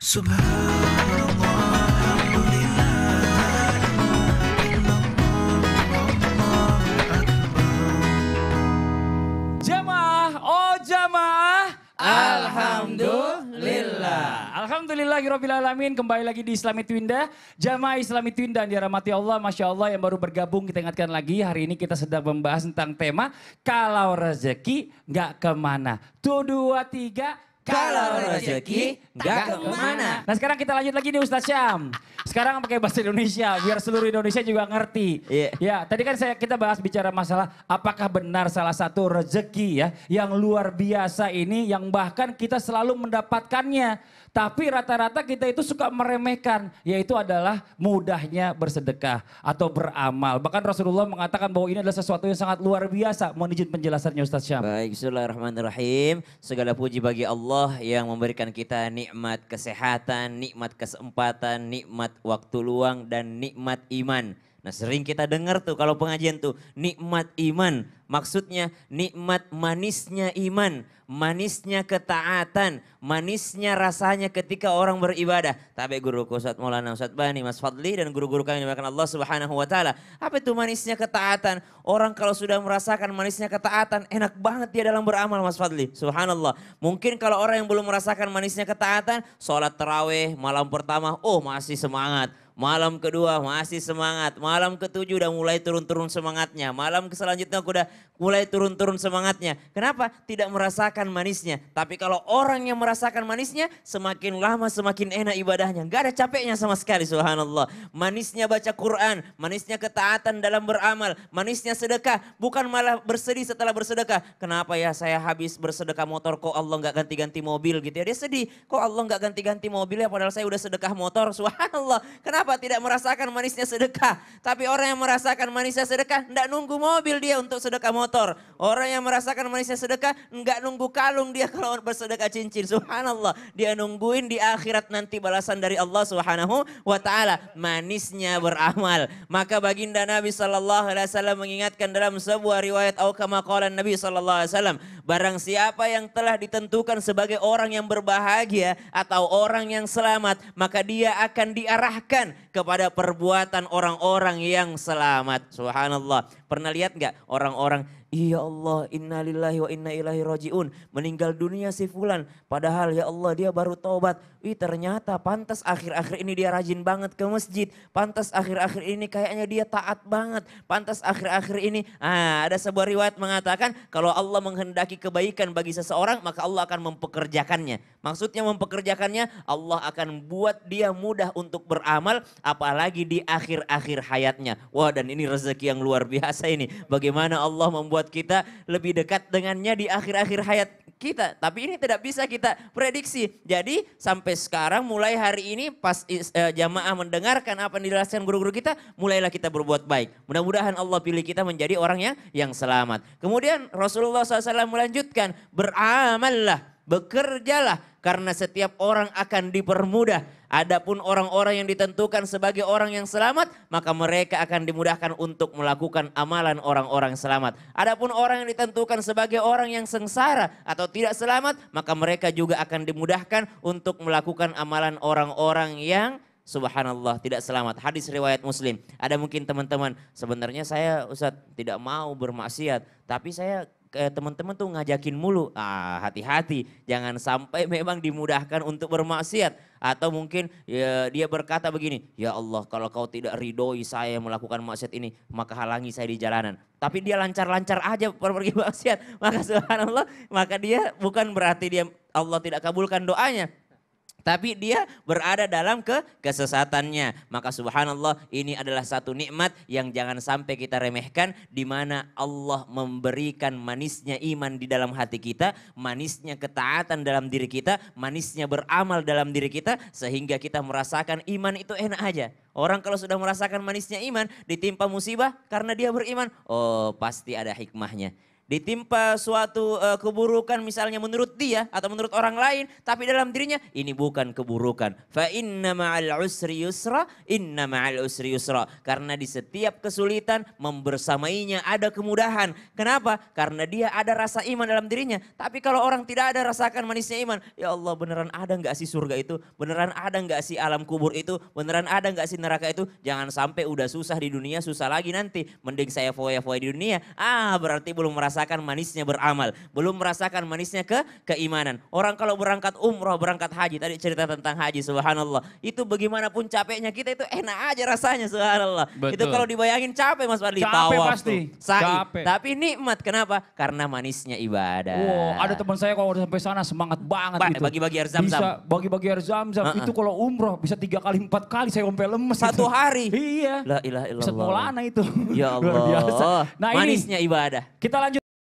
Jemaah, oh jamaah Alhamdulillah. Alhamdulillahirrahmanirrahim. Kembali lagi di Islami Twinda. Jamaah Islami Twinda yang dirahmati Allah. Masya Allah yang baru bergabung. Kita ingatkan lagi hari ini kita sedang membahas tentang tema. Kalau rezeki nggak kemana. Tuh dua tiga. Kalau rezeki nggak kemana. Nah sekarang kita lanjut lagi nih Ustaz Syam. Sekarang pakai bahasa Indonesia biar seluruh Indonesia juga ngerti. Yeah. Ya, tadi kan saya kita bahas bicara masalah apakah benar salah satu rezeki ya yang luar biasa ini yang bahkan kita selalu mendapatkannya. Tapi rata-rata kita itu suka meremehkan, yaitu adalah mudahnya bersedekah atau beramal. Bahkan Rasulullah mengatakan bahwa ini adalah sesuatu yang sangat luar biasa. Mohon izin penjelasannya Ustaz Syam. Baik, Bismillahirrahmanirrahim. Segala puji bagi Allah yang memberikan kita nikmat kesehatan, nikmat kesempatan, nikmat waktu luang dan nikmat iman Nah sering kita dengar tuh kalau pengajian tuh nikmat iman. Maksudnya nikmat manisnya iman, manisnya ketaatan, manisnya rasanya ketika orang beribadah. Tapi guruku kusat Maulana Ustaz Bani, Mas Fadli dan guru-guru kami dimakan Allah Subhanahu wa taala. Apa itu manisnya ketaatan? Orang kalau sudah merasakan manisnya ketaatan, enak banget dia dalam beramal Mas Fadli. Subhanallah. Mungkin kalau orang yang belum merasakan manisnya ketaatan, sholat terawih malam pertama, oh masih semangat Malam kedua masih semangat. Malam ketujuh udah mulai turun-turun semangatnya. Malam selanjutnya aku udah mulai turun-turun semangatnya. Kenapa? Tidak merasakan manisnya. Tapi kalau orang yang merasakan manisnya, semakin lama semakin enak ibadahnya. Gak ada capeknya sama sekali subhanallah. Manisnya baca Quran, manisnya ketaatan dalam beramal, manisnya sedekah. Bukan malah bersedih setelah bersedekah. Kenapa ya saya habis bersedekah motor kok Allah gak ganti-ganti mobil gitu ya. Dia sedih, kok Allah gak ganti-ganti mobil ya padahal saya udah sedekah motor. Subhanallah. Kenapa? Kenapa tidak merasakan manisnya sedekah? Tapi orang yang merasakan manisnya sedekah, tidak nunggu mobil dia untuk sedekah motor. Orang yang merasakan manisnya sedekah enggak nunggu kalung dia kalau bersedekah cincin. Subhanallah. Dia nungguin di akhirat nanti balasan dari Allah Subhanahu wa taala. Manisnya beramal. Maka baginda Nabi sallallahu alaihi wasallam mengingatkan dalam sebuah riwayat au kama qala Nabi sallallahu alaihi wasallam, barang siapa yang telah ditentukan sebagai orang yang berbahagia atau orang yang selamat, maka dia akan diarahkan kepada perbuatan orang-orang yang selamat. Subhanallah. Pernah lihat nggak orang-orang, Ya Allah innalillahi wa inna ilahi roji'un. Meninggal dunia si fulan. Padahal ya Allah dia baru taubat. Wih ternyata pantas akhir-akhir ini dia rajin banget ke masjid. Pantas akhir-akhir ini kayaknya dia taat banget. Pantas akhir-akhir ini. Ah, ada sebuah riwayat mengatakan kalau Allah menghendaki kebaikan bagi seseorang maka Allah akan mempekerjakannya. Maksudnya mempekerjakannya Allah akan buat dia mudah untuk beramal apalagi di akhir-akhir hayatnya. Wah dan ini rezeki yang luar biasa ini. Bagaimana Allah membuat kita lebih dekat dengannya di akhir-akhir hayat kita. Tapi ini tidak bisa kita prediksi. Jadi sampai sekarang mulai hari ini pas eh, jamaah mendengarkan apa yang dijelaskan guru-guru kita, mulailah kita berbuat baik. Mudah-mudahan Allah pilih kita menjadi orang yang yang selamat. Kemudian Rasulullah SAW melanjutkan, beramallah bekerjalah karena setiap orang akan dipermudah. Adapun orang-orang yang ditentukan sebagai orang yang selamat, maka mereka akan dimudahkan untuk melakukan amalan orang-orang selamat. Adapun orang yang ditentukan sebagai orang yang sengsara atau tidak selamat, maka mereka juga akan dimudahkan untuk melakukan amalan orang-orang yang subhanallah tidak selamat. Hadis riwayat Muslim. Ada mungkin teman-teman, sebenarnya saya Ustaz tidak mau bermaksiat, tapi saya teman-teman tuh ngajakin mulu. Ah, hati-hati, jangan sampai memang dimudahkan untuk bermaksiat. Atau mungkin ya, dia berkata begini, ya Allah kalau kau tidak ridhoi saya melakukan maksiat ini, maka halangi saya di jalanan. Tapi dia lancar-lancar aja pergi maksiat. Maka subhanallah, maka dia bukan berarti dia Allah tidak kabulkan doanya tapi dia berada dalam ke kesesatannya. Maka subhanallah ini adalah satu nikmat yang jangan sampai kita remehkan di mana Allah memberikan manisnya iman di dalam hati kita, manisnya ketaatan dalam diri kita, manisnya beramal dalam diri kita sehingga kita merasakan iman itu enak aja. Orang kalau sudah merasakan manisnya iman ditimpa musibah karena dia beriman, oh pasti ada hikmahnya ditimpa suatu uh, keburukan misalnya menurut dia atau menurut orang lain tapi dalam dirinya ini bukan keburukan fa inna ma'al usri yusra inna ma'al usri yusra karena di setiap kesulitan membersamainya ada kemudahan kenapa karena dia ada rasa iman dalam dirinya tapi kalau orang tidak ada rasakan manisnya iman ya Allah beneran ada nggak sih surga itu beneran ada nggak sih alam kubur itu beneran ada nggak sih neraka itu jangan sampai udah susah di dunia susah lagi nanti mending saya foya-foya di dunia ah berarti belum merasa merasakan manisnya beramal, belum merasakan manisnya ke keimanan. Orang kalau berangkat umroh, berangkat haji, tadi cerita tentang haji subhanallah. Itu bagaimanapun capeknya kita itu enak aja rasanya subhanallah. Betul. Itu kalau dibayangin capek Mas Fadli. Capek tawa, pasti. Sa'i. Capek. Tapi nikmat kenapa? Karena manisnya ibadah. Wow, ada teman saya kalau udah sampai sana semangat banget ba gitu. Bagi-bagi air zam-zam. bagi-bagi air zam-zam. Uh -uh. Itu kalau umroh bisa tiga kali, empat kali saya sampai lemes. Satu gitu. hari? Iya. La ilaha illallah. Bisa itu. Ya Allah. Luar biasa. Nah, Manisnya ini, ibadah. Kita lanjut.